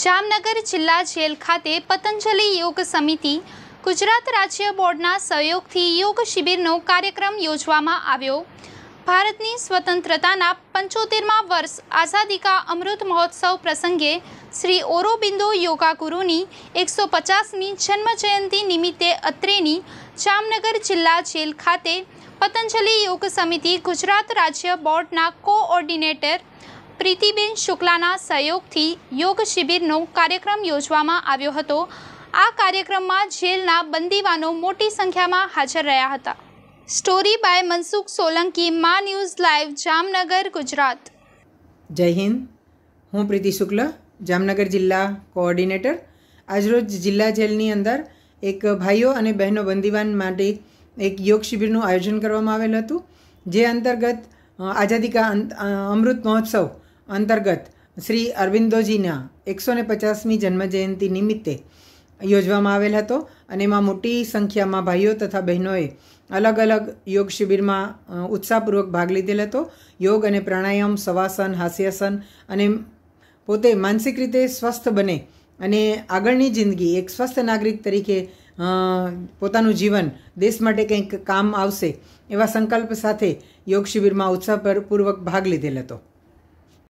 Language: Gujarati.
જામનગર જિલ્લા જેલ ખાતે પતંજલિ યોગ સમિતિ ગુજરાત રાજ્ય બોર્ડના સહયોગથી યોગ શિબિરનો કાર્યક્રમ યોજવામાં આવ્યો ભારતની સ્વતંત્રતાના પંચોતેરમાં વર્ષ આઝાદી કા અમૃત મહોત્સવ પ્રસંગે શ્રી ઓરોબિંદો યોગા ગુરુની એકસો પચાસમી જન્મ જન્મજયંતિ નિમિત્તે અત્રેની જામનગર જિલ્લા જેલ ખાતે પતંજલિ યોગ સમિતિ ગુજરાત રાજ્ય બોર્ડના કોઓર્ડિનેટર પ્રીતિબેન શુક્લાના સહયોગથી યોગ શિબિરનો કાર્યક્રમ યોજવામાં આવ્યો હતો આ કાર્યક્રમમાં જેલના બંદીવાનો મોટી સંખ્યામાં હાજર રહ્યા હતા સ્ટોરી બાય મનસુખ સોલંકી મા ન્યૂઝ લાઈવ જામનગર ગુજરાત જય હિન્દ હું પ્રીતિ શુક્લ જામનગર જિલ્લા કોઓર્ડિનેટર આજરોજ જિલ્લા જેલની અંદર એક ભાઈઓ અને બહેનો બંદીવાન માટે એક યોગ શિબિરનું આયોજન કરવામાં આવેલ હતું જે અંતર્ગત આઝાદી કા અમૃત મહોત્સવ અંતર્ગત શ્રી અરવિંદોજીના એકસો ને પચાસમી જન્મજયંતિ નિમિત્તે યોજવામાં આવેલ હતો અને એમાં મોટી સંખ્યામાં ભાઈઓ તથા બહેનોએ અલગ અલગ યોગ શિબિરમાં ઉત્સાહપૂર્વક ભાગ લીધેલ હતો યોગ અને પ્રાણાયામ શવાસન હાસ્યાસન અને પોતે માનસિક રીતે સ્વસ્થ બને અને આગળની જિંદગી એક સ્વસ્થ નાગરિક તરીકે પોતાનું જીવન દેશ માટે કંઈક કામ આવશે એવા સંકલ્પ સાથે યોગ શિબિરમાં ઉત્સાહપૂર્વક ભાગ લીધેલ હતો